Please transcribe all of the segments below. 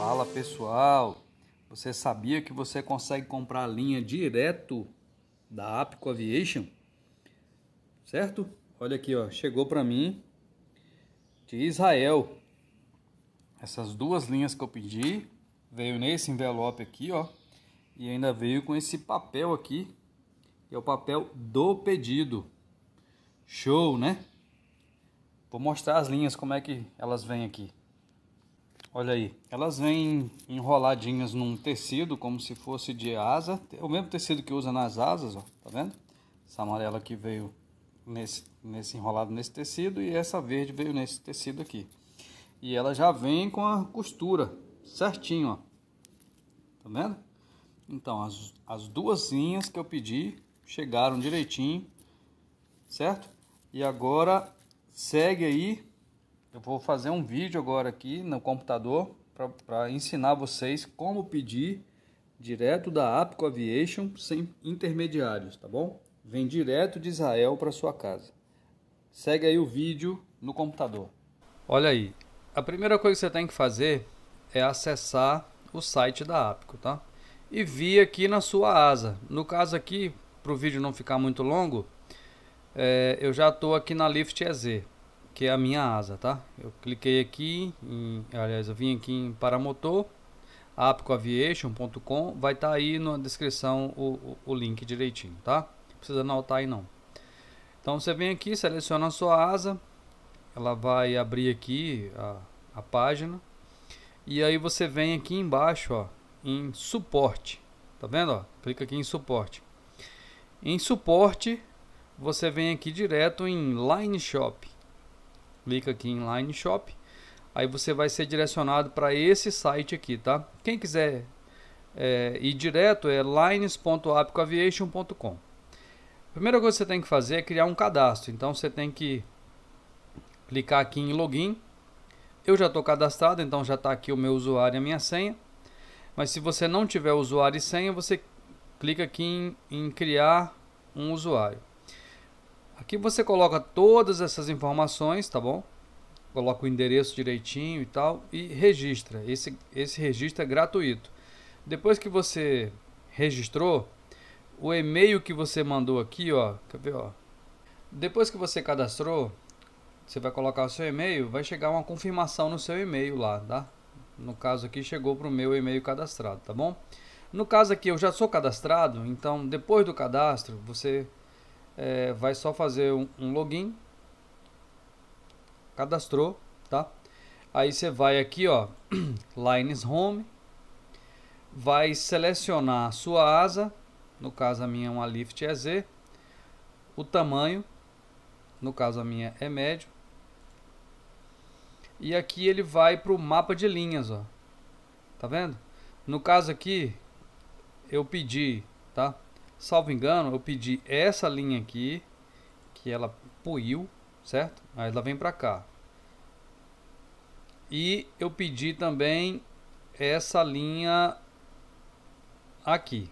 Fala pessoal, você sabia que você consegue comprar a linha direto da Apico Aviation? Certo? Olha aqui, ó, chegou para mim de Israel. Essas duas linhas que eu pedi, veio nesse envelope aqui, ó, e ainda veio com esse papel aqui, que é o papel do pedido. Show, né? Vou mostrar as linhas como é que elas vêm aqui. Olha aí, elas vêm enroladinhas num tecido como se fosse de asa, é o mesmo tecido que usa nas asas, ó, tá vendo? Essa amarela aqui veio nesse, nesse enrolado nesse tecido e essa verde veio nesse tecido aqui. E ela já vem com a costura certinho, ó. Tá vendo? Então, as, as duas linhas que eu pedi chegaram direitinho, certo? E agora segue aí eu vou fazer um vídeo agora aqui no computador para ensinar vocês como pedir direto da Apico Aviation sem intermediários, tá bom? Vem direto de Israel para sua casa. Segue aí o vídeo no computador. Olha aí, a primeira coisa que você tem que fazer é acessar o site da Apico, tá? E vir aqui na sua asa. No caso aqui, para o vídeo não ficar muito longo, é, eu já estou aqui na Lift EZ que é a minha asa, tá? Eu cliquei aqui, em, aliás, eu vim aqui em paramotor, apcoaviation.com vai estar tá aí na descrição o, o, o link direitinho, tá? Não precisa anotar aí não. Então você vem aqui, seleciona a sua asa, ela vai abrir aqui a, a página, e aí você vem aqui embaixo, ó, em suporte, tá vendo? Ó? Clica aqui em suporte. Em suporte, você vem aqui direto em Line Shop clica aqui em Line Shop, aí você vai ser direcionado para esse site aqui, tá? Quem quiser é, ir direto é lines.apicoaviation.com. A primeira coisa que você tem que fazer é criar um cadastro, então você tem que clicar aqui em Login. Eu já estou cadastrado, então já está aqui o meu usuário e a minha senha. Mas se você não tiver usuário e senha, você clica aqui em, em criar um usuário. Aqui você coloca todas essas informações, tá bom? Coloca o endereço direitinho e tal e registra. Esse, esse registro é gratuito. Depois que você registrou, o e-mail que você mandou aqui, ó, quer ver, ó. Depois que você cadastrou, você vai colocar o seu e-mail, vai chegar uma confirmação no seu e-mail lá, tá? No caso aqui chegou para o meu e-mail cadastrado, tá bom? No caso aqui eu já sou cadastrado, então depois do cadastro você é, vai só fazer um, um login, cadastrou, tá? Aí você vai aqui, ó, Lines Home, vai selecionar a sua asa, no caso a minha é uma Lift EZ, o tamanho, no caso a minha é médio, e aqui ele vai para o mapa de linhas, ó, tá vendo? No caso aqui, eu pedi, tá? salvo engano, eu pedi essa linha aqui, que ela puiu, certo? Aí ela vem para cá. E eu pedi também essa linha aqui.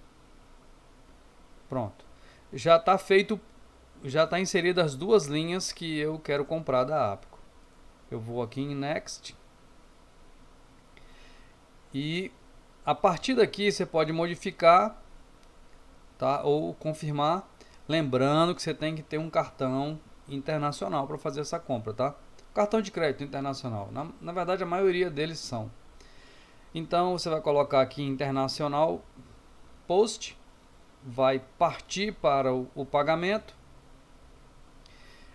Pronto. Já está feito, já está inserida as duas linhas que eu quero comprar da Apico. Eu vou aqui em Next. E a partir daqui você pode modificar tá? Ou confirmar, lembrando que você tem que ter um cartão internacional para fazer essa compra, tá? Cartão de crédito internacional. Na, na verdade, a maioria deles são. Então você vai colocar aqui internacional post, vai partir para o, o pagamento.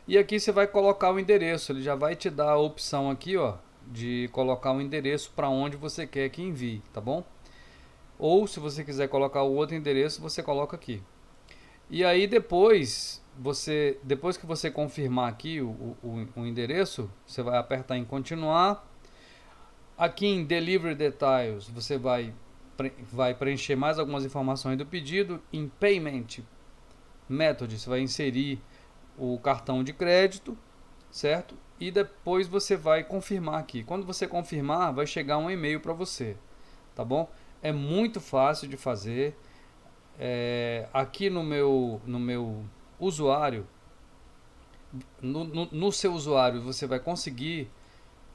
E aqui você vai colocar o endereço, ele já vai te dar a opção aqui, ó, de colocar o endereço para onde você quer que envie, tá bom? Ou se você quiser colocar o outro endereço, você coloca aqui. E aí depois, você, depois que você confirmar aqui o, o, o endereço, você vai apertar em continuar. Aqui em Delivery Details, você vai, pre, vai preencher mais algumas informações do pedido. Em Payment Method, você vai inserir o cartão de crédito, certo? E depois você vai confirmar aqui. Quando você confirmar, vai chegar um e-mail para você, tá bom? é muito fácil de fazer. É, aqui no meu, no meu usuário, no, no, no seu usuário, você vai conseguir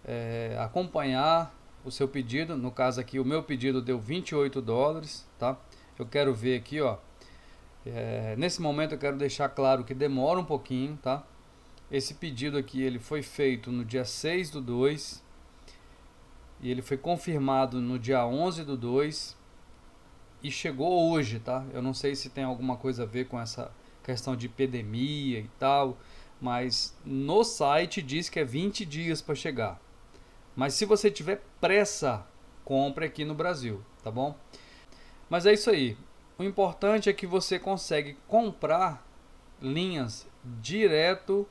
é, acompanhar o seu pedido. No caso aqui, o meu pedido deu 28 dólares, tá? Eu quero ver aqui, ó. É, nesse momento eu quero deixar claro que demora um pouquinho, tá? Esse pedido aqui, ele foi feito no dia 6 do 2, e ele foi confirmado no dia 11 do 2 e chegou hoje, tá? Eu não sei se tem alguma coisa a ver com essa questão de epidemia e tal, mas no site diz que é 20 dias para chegar. Mas se você tiver pressa, compre aqui no Brasil, tá bom? Mas é isso aí. O importante é que você consegue comprar linhas direto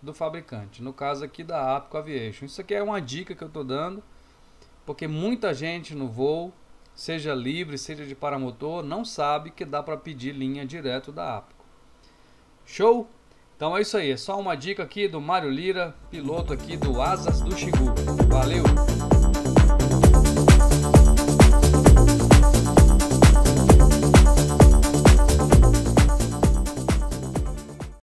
do fabricante, no caso aqui da Apco Aviation. Isso aqui é uma dica que eu estou dando porque muita gente no voo, seja livre, seja de paramotor, não sabe que dá para pedir linha direto da Apco. Show? Então é isso aí, é só uma dica aqui do Mário Lira, piloto aqui do Asas do Xingu. Valeu!